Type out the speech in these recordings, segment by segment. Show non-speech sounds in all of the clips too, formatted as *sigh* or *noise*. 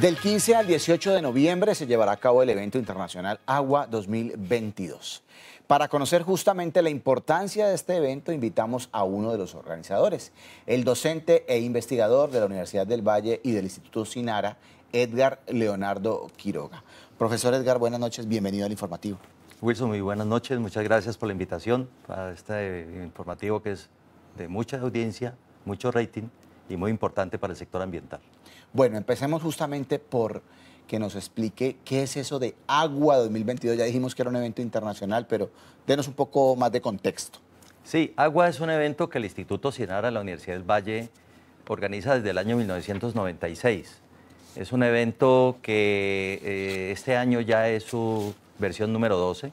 Del 15 al 18 de noviembre se llevará a cabo el evento internacional Agua 2022. Para conocer justamente la importancia de este evento, invitamos a uno de los organizadores, el docente e investigador de la Universidad del Valle y del Instituto Sinara, Edgar Leonardo Quiroga. Profesor Edgar, buenas noches, bienvenido al informativo. Wilson, muy buenas noches, muchas gracias por la invitación a este informativo que es de mucha audiencia, mucho rating y muy importante para el sector ambiental. Bueno, empecemos justamente por que nos explique qué es eso de Agua 2022. Ya dijimos que era un evento internacional, pero denos un poco más de contexto. Sí, Agua es un evento que el Instituto Cienara, de la Universidad del Valle organiza desde el año 1996. Es un evento que eh, este año ya es su versión número 12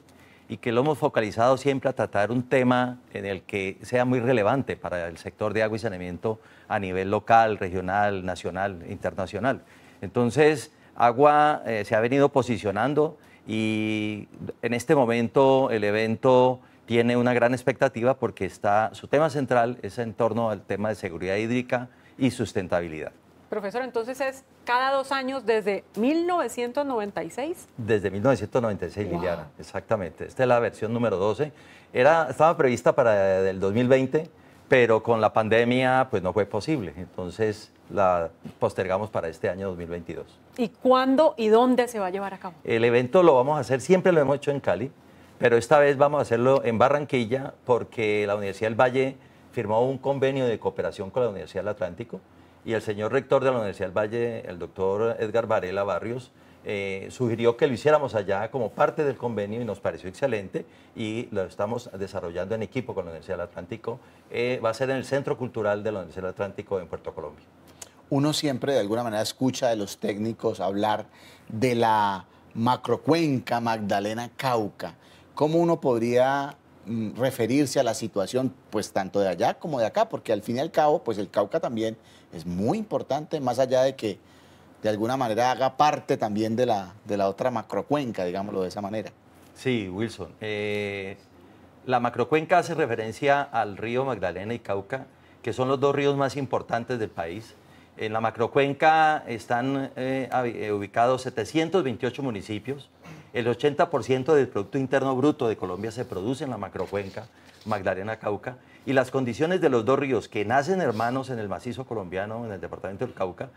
y que lo hemos focalizado siempre a tratar un tema en el que sea muy relevante para el sector de agua y saneamiento a nivel local, regional, nacional, internacional. Entonces, agua eh, se ha venido posicionando y en este momento el evento tiene una gran expectativa porque está, su tema central es en torno al tema de seguridad hídrica y sustentabilidad. Profesor, entonces es cada dos años desde 1996. Desde 1996, Liliana, exactamente. Esta es la versión número 12. Era, estaba prevista para eh, el 2020, pero con la pandemia pues no fue posible. Entonces la postergamos para este año 2022. ¿Y cuándo y dónde se va a llevar a cabo? El evento lo vamos a hacer, siempre lo hemos hecho en Cali, pero esta vez vamos a hacerlo en Barranquilla porque la Universidad del Valle firmó un convenio de cooperación con la Universidad del Atlántico y el señor rector de la Universidad del Valle, el doctor Edgar Varela Barrios, eh, sugirió que lo hiciéramos allá como parte del convenio y nos pareció excelente y lo estamos desarrollando en equipo con la Universidad del Atlántico. Eh, va a ser en el Centro Cultural de la Universidad del Atlántico en Puerto Colombia. Uno siempre de alguna manera escucha de los técnicos hablar de la macrocuenca Magdalena Cauca. ¿Cómo uno podría mm, referirse a la situación pues tanto de allá como de acá? Porque al fin y al cabo pues el Cauca también es muy importante, más allá de que de alguna manera haga parte también de la, otra macrocuenca, digámoslo de esa manera. Sí, Wilson. Eh, la macrocuenca hace referencia al río Magdalena y Cauca, que son los dos ríos más importantes del país. En la macrocuenca están eh, eh, ubicados 728 municipios. El 80% del Producto Interno Bruto de Colombia se produce en la macrocuenca. Magdalena Cauca, y las condiciones de los dos ríos que nacen hermanos en el macizo colombiano, en el departamento del Cauca,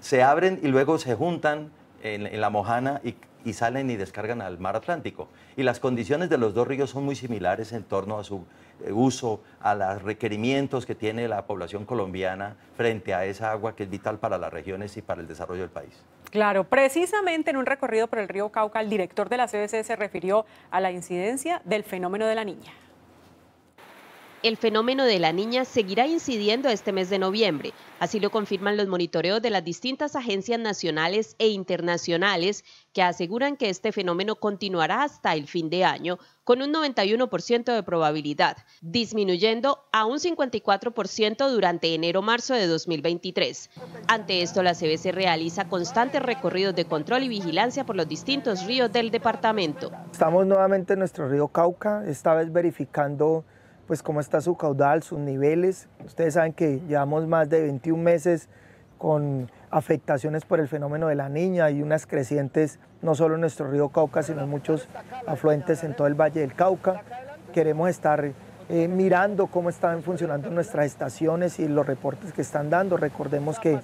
se abren y luego se juntan en, la Mojana y, salen y descargan al mar Atlántico. Y las condiciones de los dos ríos son muy similares en torno a su eh, uso, a los requerimientos que tiene la población colombiana frente a esa agua que es vital para las regiones y para el desarrollo del país. Claro, precisamente en un recorrido por el río Cauca, el director de la CBC se refirió a la incidencia del fenómeno de la niña el fenómeno de la niña seguirá incidiendo este mes de noviembre. Así lo confirman los monitoreos de las distintas agencias nacionales e internacionales que aseguran que este fenómeno continuará hasta el fin de año con un 91% de probabilidad, disminuyendo a un 54% durante enero-marzo de 2023. Ante esto, la CBC realiza constantes recorridos de control y vigilancia por los distintos ríos del departamento. Estamos nuevamente en nuestro río Cauca, esta vez verificando pues cómo está su caudal, sus niveles. Ustedes saben que llevamos más de 21 meses con afectaciones por el fenómeno de la niña y unas crecientes no solo en nuestro río Cauca, sino en muchos afluentes en todo el Valle del Cauca. Queremos estar eh, mirando cómo están funcionando nuestras estaciones y los reportes que están dando. Recordemos que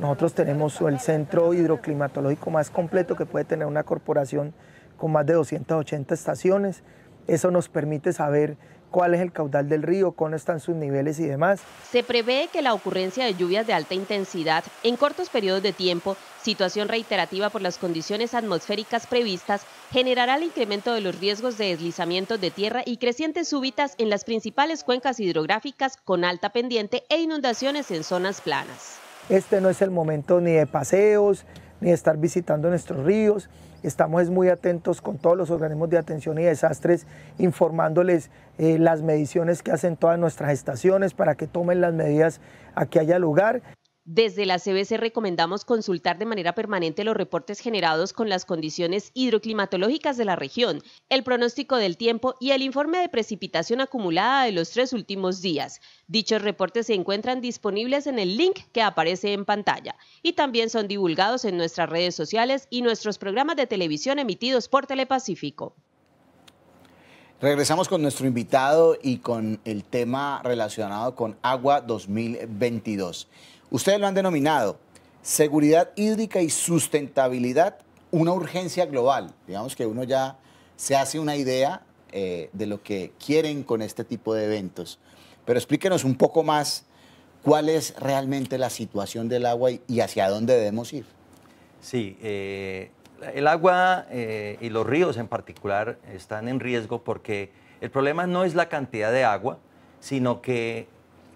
nosotros tenemos el centro hidroclimatológico más completo que puede tener una corporación con más de 280 estaciones. Eso nos permite saber cuál es el caudal del río, cómo están sus niveles y demás. Se prevé que la ocurrencia de lluvias de alta intensidad en cortos periodos de tiempo, situación reiterativa por las condiciones atmosféricas previstas, generará el incremento de los riesgos de deslizamientos de tierra y crecientes súbitas en las principales cuencas hidrográficas con alta pendiente e inundaciones en zonas planas. Este no es el momento ni de paseos, ni de estar visitando nuestros ríos Estamos muy atentos con todos los organismos de atención y desastres, informándoles eh, las mediciones que hacen todas nuestras estaciones para que tomen las medidas a que haya lugar. Desde la CBC recomendamos consultar de manera permanente los reportes generados con las condiciones hidroclimatológicas de la región, el pronóstico del tiempo y el informe de precipitación acumulada de los tres últimos días. Dichos reportes se encuentran disponibles en el link que aparece en pantalla y también son divulgados en nuestras redes sociales y nuestros programas de televisión emitidos por Telepacífico. Regresamos con nuestro invitado y con el tema relacionado con Agua 2022. Ustedes lo han denominado seguridad hídrica y sustentabilidad, una urgencia global. Digamos que uno ya se hace una idea eh, de lo que quieren con este tipo de eventos. Pero explíquenos un poco más cuál es realmente la situación del agua y, hacia dónde debemos ir. Sí, eh, el agua eh, y los ríos en particular están en riesgo porque el problema no es la cantidad de agua, sino que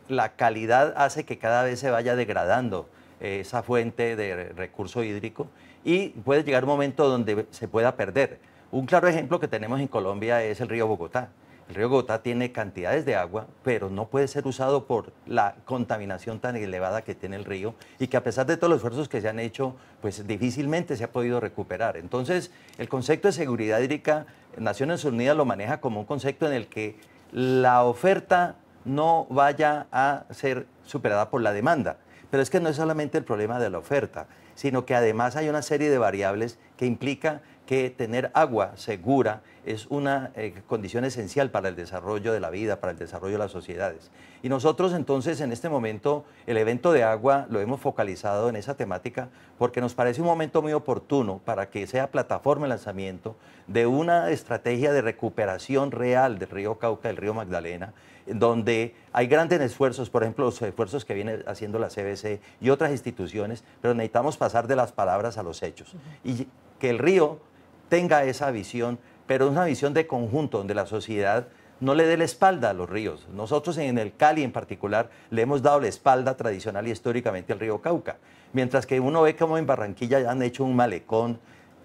la calidad hace que cada vez se vaya degradando eh, esa fuente de recurso hídrico y puede llegar un momento donde se pueda perder. Un claro ejemplo que tenemos en Colombia es el río Bogotá. El río Gotá tiene cantidades de agua, pero no puede ser usado por la contaminación tan elevada que tiene el río y que a pesar de todos los esfuerzos que se han hecho, pues difícilmente se ha podido recuperar. Entonces, el concepto de seguridad hídrica, Naciones Unidas lo maneja como un concepto en el que la oferta no vaya a ser superada por la demanda. Pero es que no es solamente el problema de la oferta, sino que además hay una serie de variables que implica que tener agua segura es una eh, condición esencial para el desarrollo de la vida, para el desarrollo de las sociedades. Y nosotros entonces en este momento el evento de agua lo hemos focalizado en esa temática porque nos parece un momento muy oportuno para que sea plataforma el lanzamiento de una estrategia de recuperación real del río Cauca, del río Magdalena, donde hay grandes esfuerzos, por ejemplo, los esfuerzos que viene haciendo la CBC y otras instituciones, pero necesitamos pasar de las palabras a los hechos. Y que el río tenga esa visión, pero una visión de conjunto, donde la sociedad no le dé la espalda a los ríos. Nosotros en el Cali en particular le hemos dado la espalda tradicional y históricamente al río Cauca, mientras que uno ve cómo en Barranquilla ya han hecho un malecón,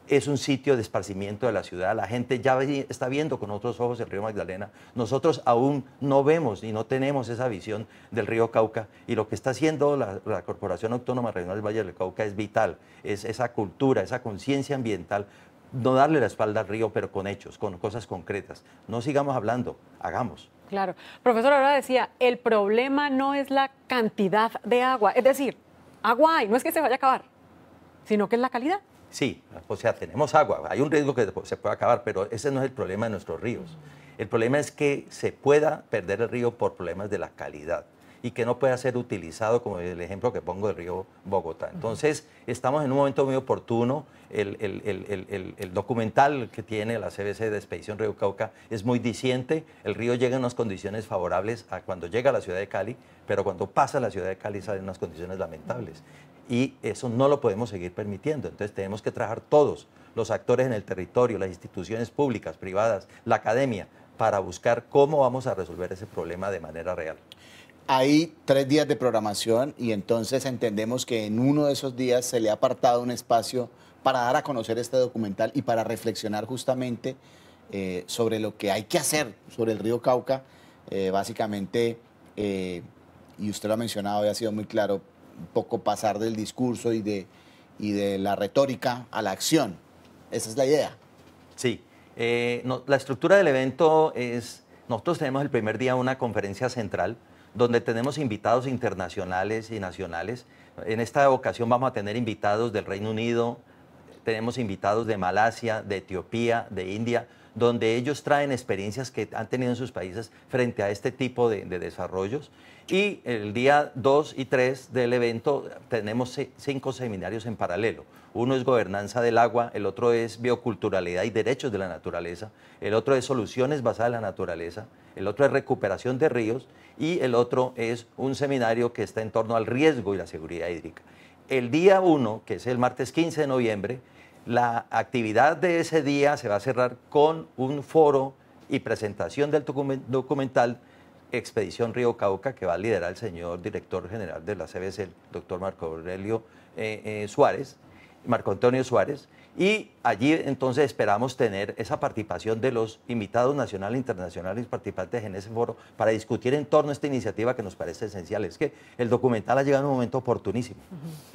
es un sitio de esparcimiento de la ciudad, la gente ya está viendo con otros ojos el río Magdalena, nosotros aún no vemos y no tenemos esa visión del río Cauca y lo que está haciendo la Corporación Autónoma Regional del Valle del Cauca es vital, es esa cultura, esa conciencia ambiental no darle la espalda al río, pero con hechos, con cosas concretas. No sigamos hablando, hagamos. Claro. Profesor, ahora decía, el problema no es la cantidad de agua, es decir, agua hay, no es que se vaya a acabar, sino que es la calidad. Sí, o sea, tenemos agua, hay un riesgo que se pueda acabar, pero ese no es el problema de nuestros ríos. El problema es que se pueda perder el río por problemas de la calidad y que no pueda ser utilizado, como el ejemplo que pongo del río Bogotá. Entonces, estamos en un momento muy oportuno. El, documental que tiene la CBC de Expedición Río Cauca es muy diciente. El río llega en unas condiciones favorables a cuando llega a la ciudad de Cali, pero cuando pasa a la ciudad de Cali sale en unas condiciones lamentables. Y eso no lo podemos seguir permitiendo. Entonces, tenemos que trabajar todos los actores en el territorio, las instituciones públicas, privadas, la academia, para buscar cómo vamos a resolver ese problema de manera real hay tres días de programación y entonces entendemos que en uno de esos días se le ha apartado un espacio para dar a conocer este documental y para reflexionar justamente eh, sobre lo que hay que hacer sobre el río Cauca. Eh, básicamente, eh, y usted lo ha mencionado y ha sido muy claro, un poco pasar del discurso y de, y de la retórica a la acción. Esa es la idea. Sí. la estructura del evento es, nosotros tenemos el primer día una conferencia central, donde tenemos invitados internacionales y nacionales. En esta ocasión vamos a tener invitados del Reino Unido, tenemos invitados de Malasia, de Etiopía, de India donde ellos traen experiencias que han tenido en sus países frente a este tipo de, desarrollos. Y el día 2 y 3 del evento tenemos cinco seminarios en paralelo. Uno es gobernanza del agua, el otro es bioculturalidad y derechos de la naturaleza, el otro es soluciones basadas en la naturaleza, el otro es recuperación de ríos y el otro es un seminario que está en torno al riesgo y la seguridad hídrica. El día 1, que es el martes 15 de noviembre, la actividad de ese día se va a cerrar con un foro y presentación del documental Expedición Río Cauca, que va a liderar el señor director general de la CBC, el doctor Marco Aurelio eh, eh, Suárez, Marco Antonio Suárez, y allí entonces esperamos tener esa participación de los invitados nacionales e internacionales participantes en ese foro para discutir en torno a esta iniciativa que nos parece esencial. Es que el documental ha llegado en un momento oportunísimo.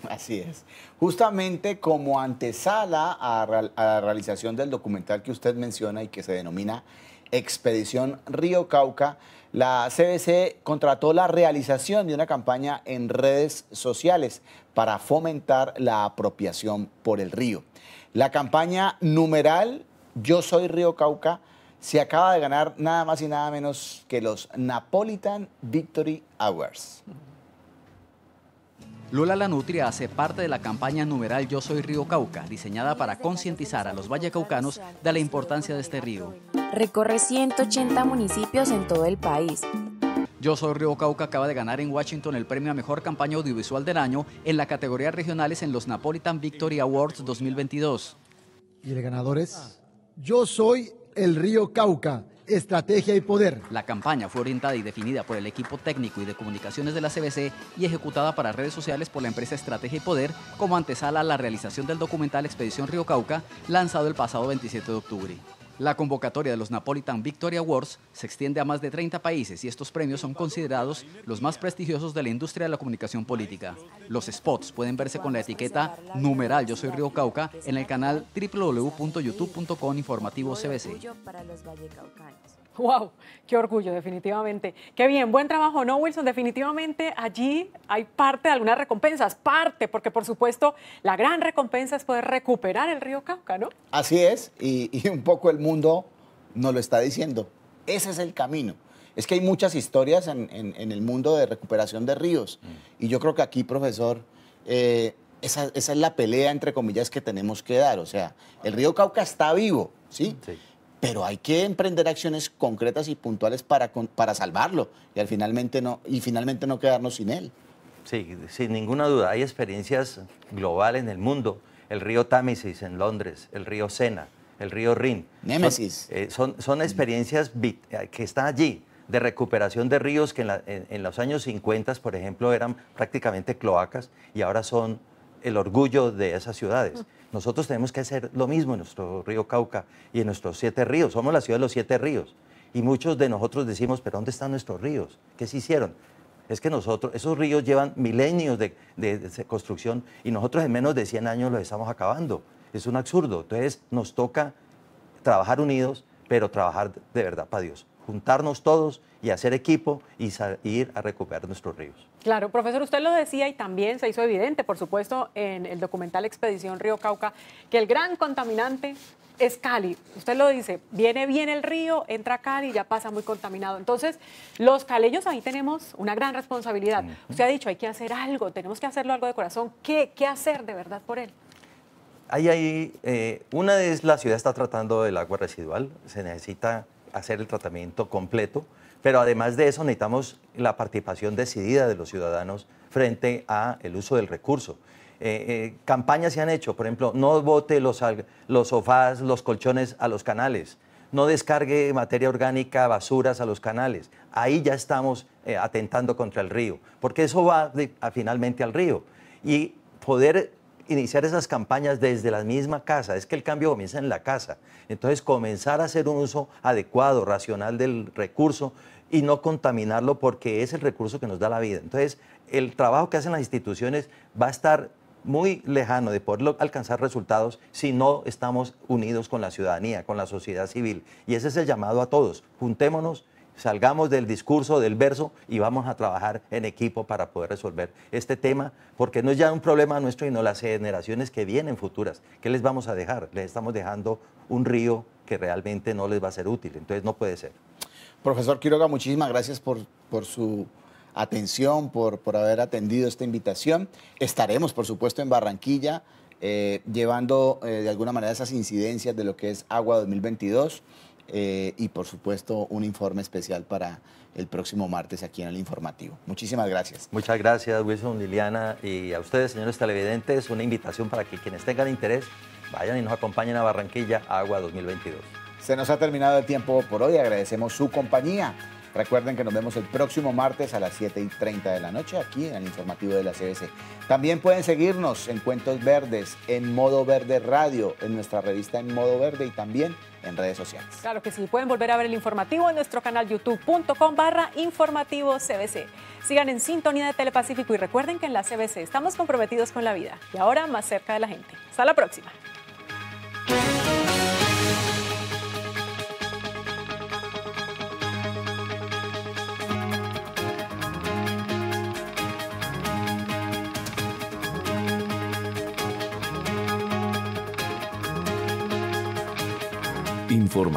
Así es. Justamente como antesala a la realización del documental que usted menciona y que se denomina Expedición Río Cauca, la CBC contrató la realización de una campaña en redes sociales para fomentar la apropiación por el río. La campaña numeral Yo soy Río Cauca se acaba de ganar nada más y nada menos que los Napolitan Victory Awards. Lola Nutria hace parte de la campaña numeral Yo Soy Río Cauca, diseñada para concientizar a los vallecaucanos de la importancia de este río. Recorre 180 municipios en todo el país. Yo Soy Río Cauca acaba de ganar en Washington el premio a Mejor Campaña Audiovisual del Año en la categoría regionales en los Napolitan Victory Awards 2022. Y el ganador es Yo Soy el Río Cauca estrategia y poder. La campaña fue orientada y definida por el equipo técnico y de comunicaciones de la CBC y ejecutada para redes sociales por la empresa Estrategia y Poder como antesala a la realización del documental Expedición Río Cauca, lanzado el pasado 27 de octubre. La convocatoria de los Napolitan Victoria Awards se extiende a más de 30 países y estos premios son considerados los más prestigiosos de la industria de la comunicación política. Los spots pueden verse con la etiqueta numeral Yo Soy Río Cauca en el canal www.youtube.com informativo CBC. *laughs* ¡Wow! ¡Qué orgullo, definitivamente! ¡Qué bien! Buen trabajo, ¿no, Wilson? Definitivamente allí hay parte de algunas recompensas, parte, porque por supuesto la gran recompensa es poder recuperar el río Cauca, ¿no? Así es, y, un poco el mundo nos lo está diciendo. Ese es el camino. Es que hay muchas historias en, el mundo de recuperación de ríos, mm. y yo creo que aquí, profesor, eh, esa, esa, es la pelea, entre comillas, que tenemos que dar. O sea, el río Cauca está vivo, ¿sí? sí pero hay que emprender acciones concretas y puntuales para, para salvarlo y, al finalmente no, y finalmente no quedarnos sin él. Sí, sin ninguna duda. Hay experiencias globales en el mundo. El río Támesis en Londres, el río Sena, el río Rin. Némesis. Son, eh, son, experiencias eh, que están allí, de recuperación de ríos que en, en los años 50, por ejemplo, eran prácticamente cloacas y ahora son el orgullo de esas ciudades. Nosotros tenemos que hacer lo mismo en nuestro río Cauca y en nuestros siete ríos. Somos la ciudad de los siete ríos. Y muchos de nosotros decimos, pero ¿dónde están nuestros ríos? ¿Qué se hicieron? Es que nosotros, esos ríos llevan milenios de, de construcción y nosotros en menos de 100 años los estamos acabando. Es un absurdo. Entonces nos toca trabajar unidos, pero trabajar de verdad para Dios juntarnos todos y hacer equipo y ir a recuperar nuestros ríos. Claro, profesor, usted lo decía y también se hizo evidente, por supuesto, en el documental Expedición Río Cauca, que el gran contaminante es Cali. Usted lo dice, viene bien el río, entra Cali, y ya pasa muy contaminado. Entonces, los caleños ahí tenemos una gran responsabilidad. Usted ha dicho, hay que hacer algo, tenemos que hacerlo algo de corazón. ¿Qué, hacer de verdad por él? Ahí, ahí, eh, una es la ciudad está tratando del agua residual, se necesita hacer el tratamiento completo, pero además de eso necesitamos la participación decidida de los ciudadanos frente al uso del recurso. Eh, eh, campañas se han hecho, por ejemplo, no bote los, los sofás, los colchones a los canales, no descargue materia orgánica, basuras a los canales. Ahí ya estamos eh, atentando contra el río, porque eso va finalmente al río. Y poder iniciar esas campañas desde la misma casa, es que el cambio comienza en la casa. Entonces, comenzar a hacer un uso adecuado, racional del recurso y no contaminarlo porque es el recurso que nos da la vida. Entonces, el trabajo que hacen las instituciones va a estar muy lejano de poder alcanzar resultados si no estamos unidos con la ciudadanía, con la sociedad civil. Y ese es el llamado a todos. Juntémonos, salgamos del discurso, del verso y vamos a trabajar en equipo para poder resolver este tema, porque no es ya un problema nuestro, sino las generaciones que vienen futuras. ¿Qué les vamos a dejar? Les estamos dejando un río que realmente no les va a ser útil, entonces no puede ser. Profesor Quiroga, muchísimas gracias por, su atención, por, por haber atendido esta invitación. Estaremos, por supuesto, en Barranquilla. Eh, llevando eh, de alguna manera esas incidencias de lo que es Agua 2022. Eh, y por supuesto un informe especial para el próximo martes aquí en el informativo. Muchísimas gracias. Muchas gracias Wilson, Liliana y a ustedes señores televidentes una invitación para que quienes tengan interés vayan y nos acompañen a Barranquilla Agua 2022. Se nos ha terminado el tiempo por hoy, agradecemos su compañía. Recuerden que nos vemos el próximo martes a las 7 y 30 de la noche aquí en el informativo de la CBC. También pueden seguirnos en Cuentos Verdes, en Modo Verde Radio, en nuestra revista en Modo Verde y también en redes sociales. Claro que sí, pueden volver a ver el informativo en nuestro canal youtube.com barra informativo CBC. Sigan en sintonía de Telepacífico y recuerden que en la CBC estamos comprometidos con la vida y ahora más cerca de la gente. Hasta la próxima.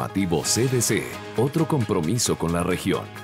CDC, otro compromiso con la región.